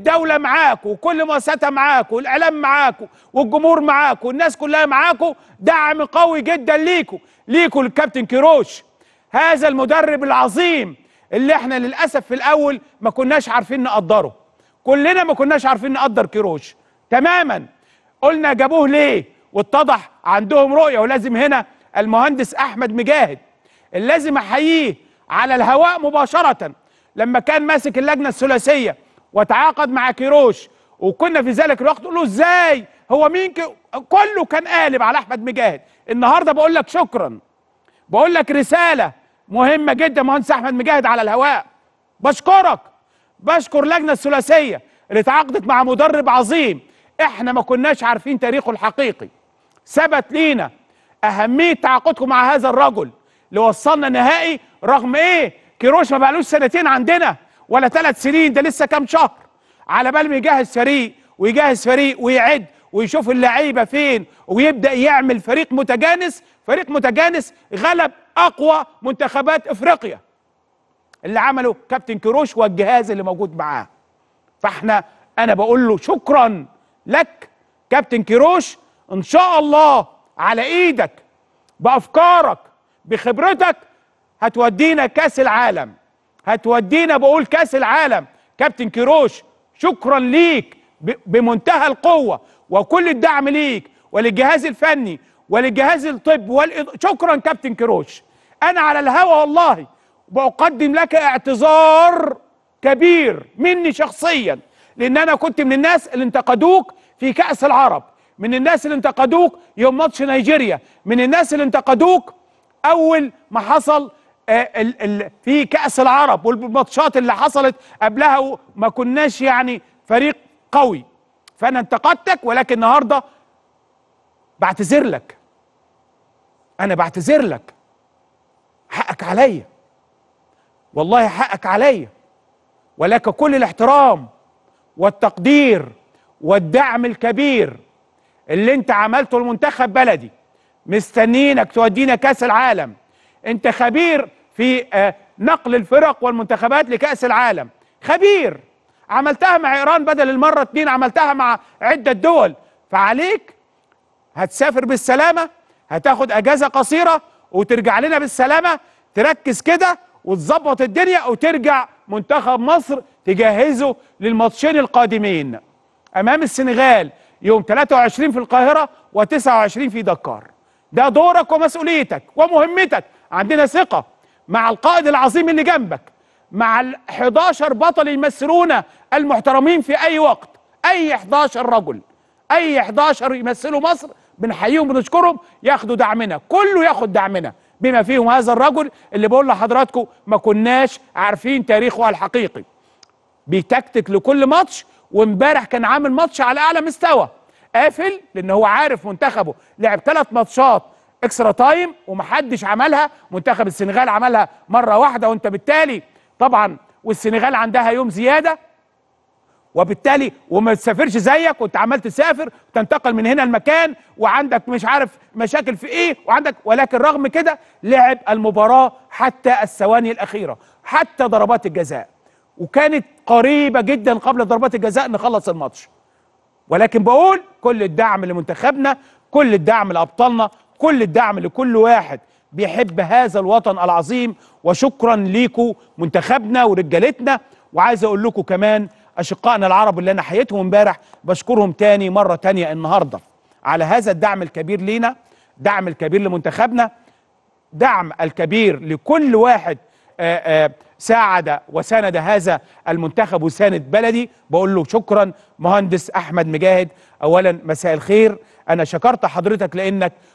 الدولة معاكوا وكل مؤسساتها معاكوا والإعلام معاكوا والجمهور معاكوا والناس كلها معاكوا دعم قوي جدا ليكو ليكو الكابتن كيروش هذا المدرب العظيم اللي احنا للأسف في الأول ما كناش عارفين نقدره كلنا ما كناش عارفين نقدر كيروش تماما قلنا جابوه ليه واتضح عندهم رؤية ولازم هنا المهندس أحمد مجاهد اللازم أحييه على الهواء مباشرة لما كان ماسك اللجنة الثلاثية وتعاقد مع كيروش وكنا في ذلك الوقت نقول له ازاي هو مين ك... كله كان قالب على احمد مجاهد النهارده بقول لك شكرا بقول لك رساله مهمه جدا مهندس احمد مجاهد على الهواء بشكرك بشكر لجنه الثلاثيه اللي تعاقدت مع مدرب عظيم احنا ما كناش عارفين تاريخه الحقيقي ثبت لينا اهميه تعاقدكم مع هذا الرجل اللي وصلنا نهائي رغم ايه كيروش ما بقالوش سنتين عندنا ولا ثلاث سنين ده لسه كام شهر على بال ما يجهز فريق ويجهز فريق ويعد ويشوف اللعيبه فين ويبدا يعمل فريق متجانس فريق متجانس غلب اقوى منتخبات افريقيا اللي عمله كابتن كروش والجهاز اللي موجود معاه فاحنا انا بقول له شكرا لك كابتن كروش ان شاء الله على ايدك بافكارك بخبرتك هتودينا كاس العالم هتودينا بقول كاس العالم كابتن كيروش شكرا ليك بمنتهى القوة وكل الدعم ليك وللجهاز الفني وللجهاز الطب والإض... شكرا كابتن كيروش أنا على الهوى والله بقدم لك اعتذار كبير مني شخصيا لأن أنا كنت من الناس اللي انتقدوك في كأس العرب من الناس اللي انتقدوك يوم ماتش نيجيريا من الناس اللي انتقدوك أول ما حصل آه، في كأس العرب والماتشات اللي حصلت قبلها وما كناش يعني فريق قوي فأنا انتقدتك ولكن النهارده بعتذر لك أنا بعتذر لك حقك عليا والله حقك عليا ولك كل الاحترام والتقدير والدعم الكبير اللي انت عملته لمنتخب بلدي مستنينك تودينا كاس العالم انت خبير في آه، نقل الفرق والمنتخبات لكاس العالم خبير عملتها مع ايران بدل المره اتنين عملتها مع عده دول فعليك هتسافر بالسلامه هتاخد اجازه قصيره وترجع لنا بالسلامه تركز كده وتظبط الدنيا وترجع منتخب مصر تجهزه للماتشين القادمين امام السنغال يوم 23 في القاهره و29 في دكار ده دورك ومسؤوليتك ومهمتك عندنا ثقه مع القائد العظيم اللي جنبك مع ال 11 بطل يمثلونا المحترمين في اي وقت اي 11 رجل اي 11 يمثلوا مصر بنحييهم بنشكرهم ياخدوا دعمنا كله ياخد دعمنا بما فيهم هذا الرجل اللي بقول لحضراتكم ما كناش عارفين تاريخه الحقيقي بيتكتك لكل ماتش وامبارح كان عامل ماتش على اعلى مستوى قافل لان هو عارف منتخبه لعب ثلاث ماتشات اكسترا تايم ومحدش عملها منتخب السنغال عملها مره واحده وانت بالتالي طبعا والسنغال عندها يوم زياده وبالتالي وما تسافرش زيك وانت عمال تسافر وتنتقل من هنا المكان وعندك مش عارف مشاكل في ايه وعندك ولكن رغم كده لعب المباراه حتى الثواني الاخيره حتى ضربات الجزاء وكانت قريبه جدا قبل ضربات الجزاء نخلص الماتش ولكن بقول كل الدعم لمنتخبنا كل الدعم لابطالنا كل الدعم لكل واحد بيحب هذا الوطن العظيم وشكرا ليكم منتخبنا ورجالتنا وعايز اقول لكم كمان اشقائنا العرب اللي انا حييتهم امبارح بشكرهم تاني مره تانيه النهارده على هذا الدعم الكبير لينا دعم الكبير لمنتخبنا دعم الكبير لكل واحد آآ آه، آآ آه، ساعد وساند هذا المنتخب وساند بلدي بقول له شكرا مهندس احمد مجاهد اولا مساء الخير انا شكرت حضرتك لانك